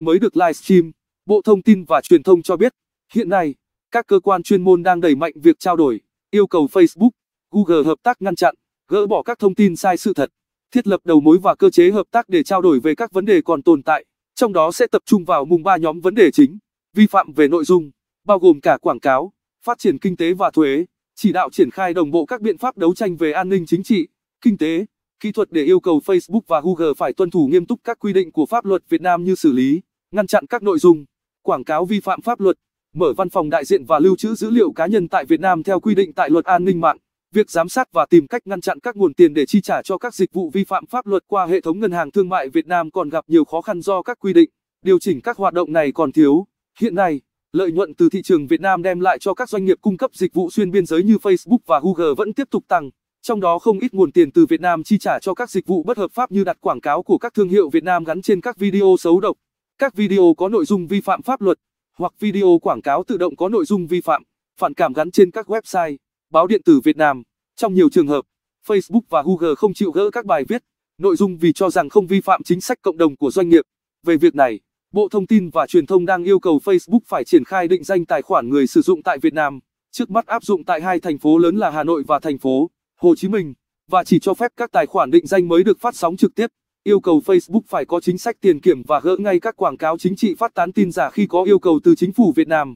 mới được livestream. Bộ Thông tin và Truyền thông cho biết, hiện nay, các cơ quan chuyên môn đang đẩy mạnh việc trao đổi, yêu cầu Facebook, Google hợp tác ngăn chặn, gỡ bỏ các thông tin sai sự thật, thiết lập đầu mối và cơ chế hợp tác để trao đổi về các vấn đề còn tồn tại, trong đó sẽ tập trung vào mùng ba nhóm vấn đề chính, vi phạm về nội dung, bao gồm cả quảng cáo, phát triển kinh tế và thuế, chỉ đạo triển khai đồng bộ các biện pháp đấu tranh về an ninh chính trị, kinh tế, kỹ thuật để yêu cầu Facebook và Google phải tuân thủ nghiêm túc các quy định của pháp luật Việt Nam như xử lý ngăn chặn các nội dung quảng cáo vi phạm pháp luật, mở văn phòng đại diện và lưu trữ dữ liệu cá nhân tại Việt Nam theo quy định tại luật an ninh mạng. Việc giám sát và tìm cách ngăn chặn các nguồn tiền để chi trả cho các dịch vụ vi phạm pháp luật qua hệ thống ngân hàng thương mại Việt Nam còn gặp nhiều khó khăn do các quy định, điều chỉnh các hoạt động này còn thiếu. Hiện nay, lợi nhuận từ thị trường Việt Nam đem lại cho các doanh nghiệp cung cấp dịch vụ xuyên biên giới như Facebook và Google vẫn tiếp tục tăng, trong đó không ít nguồn tiền từ Việt Nam chi trả cho các dịch vụ bất hợp pháp như đặt quảng cáo của các thương hiệu Việt Nam gắn trên các video xấu độc các video có nội dung vi phạm pháp luật hoặc video quảng cáo tự động có nội dung vi phạm, phản cảm gắn trên các website, báo điện tử Việt Nam. Trong nhiều trường hợp, Facebook và Google không chịu gỡ các bài viết, nội dung vì cho rằng không vi phạm chính sách cộng đồng của doanh nghiệp. Về việc này, Bộ Thông tin và Truyền thông đang yêu cầu Facebook phải triển khai định danh tài khoản người sử dụng tại Việt Nam, trước mắt áp dụng tại hai thành phố lớn là Hà Nội và thành phố Hồ Chí Minh, và chỉ cho phép các tài khoản định danh mới được phát sóng trực tiếp yêu cầu Facebook phải có chính sách tiền kiểm và gỡ ngay các quảng cáo chính trị phát tán tin giả khi có yêu cầu từ chính phủ Việt Nam.